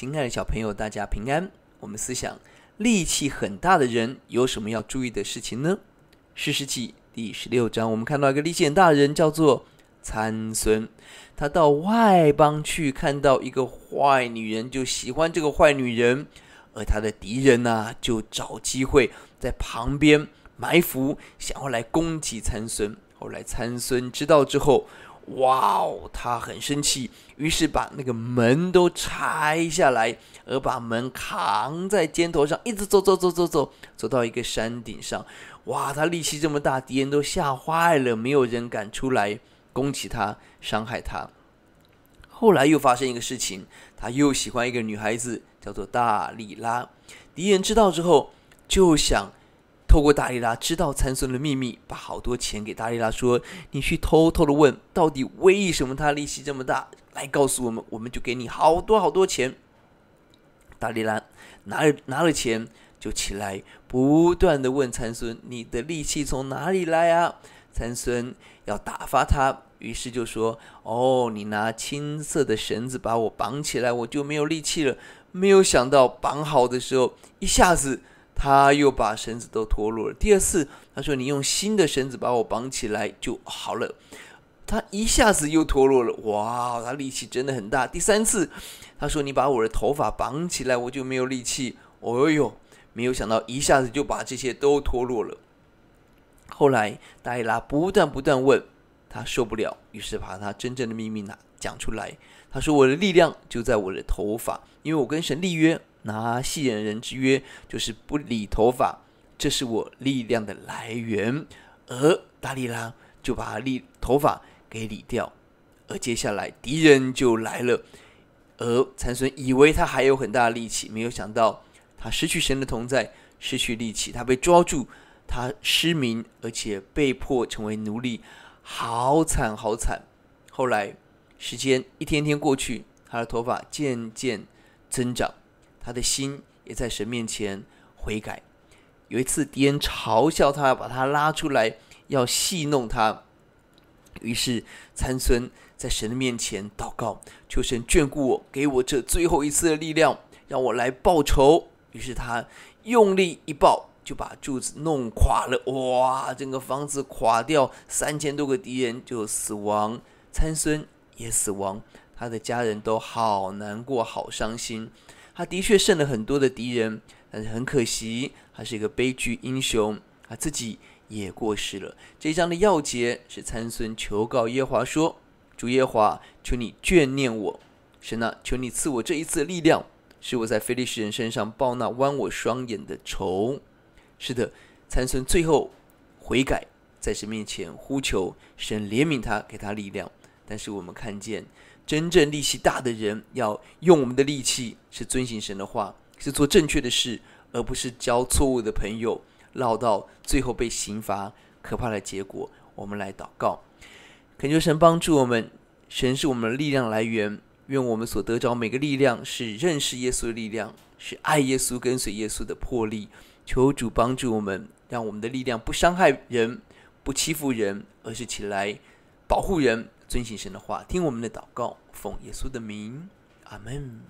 亲爱的小朋友，大家平安。我们思想力气很大的人有什么要注意的事情呢？《世事记》第十六章，我们看到一个力气大的人叫做参孙，他到外邦去，看到一个坏女人就喜欢这个坏女人，而他的敌人呢，就找机会在旁边埋伏，想要来攻击参孙。后来参孙知道之后。哇哦，他很生气，于是把那个门都拆下来，而把门扛在肩头上，一直走走走走走，走到一个山顶上。哇，他力气这么大，敌人都吓坏了，没有人敢出来攻击他、伤害他。后来又发生一个事情，他又喜欢一个女孩子，叫做大力拉。敌人知道之后，就想。透过达利拉知道参孙的秘密，把好多钱给达利拉说：“你去偷偷的问，到底为什么他力气这么大？来告诉我们，我们就给你好多好多钱。”达利拉拿了拿了钱，就起来不断的问参孙：“你的力气从哪里来啊？”参孙要打发他，于是就说：“哦，你拿青色的绳子把我绑起来，我就没有力气了。”没有想到绑好的时候，一下子。他又把绳子都脱落了。第二次，他说：“你用新的绳子把我绑起来就好了。”他一下子又脱落了。哇，他力气真的很大。第三次，他说：“你把我的头发绑起来，我就没有力气。”哦哟，没有想到一下子就把这些都脱落了。后来，黛拉不断不断问他受不了，于是把他真正的秘密拿讲出来。他说：“我的力量就在我的头发，因为我跟神立约。”拿细人人之约就是不理头发，这是我力量的来源。而达里拉就把他理头发给理掉。而接下来敌人就来了。而残损以为他还有很大的力气，没有想到他失去神的同在，失去力气，他被抓住，他失明，而且被迫成为奴隶，好惨好惨。后来时间一天天过去，他的头发渐渐增长。他的心也在神面前悔改。有一次，敌人嘲笑他，把他拉出来要戏弄他。于是，参孙在神的面前祷告：“求神眷顾我，给我这最后一次的力量，让我来报仇。”于是，他用力一抱，就把柱子弄垮了。哇！整个房子垮掉，三千多个敌人就死亡，参孙也死亡。他的家人都好难过，好伤心。他的确胜了很多的敌人，但是很可惜，他是一个悲剧英雄，他自己也过世了。这一章的要节是参孙求告耶华说：“主耶华，求你眷念我，神呐，求你赐我这一次的力量，使我在非利士人身上报那剜我双眼的仇。”是的，参孙最后悔改，在神面前呼求，神怜悯他，给他力量。但是我们看见，真正力气大的人要用我们的力气，是遵行神的话，是做正确的事，而不是交错误的朋友，落到最后被刑罚，可怕的结果。我们来祷告，恳求神帮助我们。神是我们的力量来源，愿我们所得着每个力量是认识耶稣的力量，是爱耶稣、跟随耶稣的魄力。求主帮助我们，让我们的力量不伤害人，不欺负人，而是起来保护人。遵行神的话，听我们的祷告，奉耶稣的名，阿门。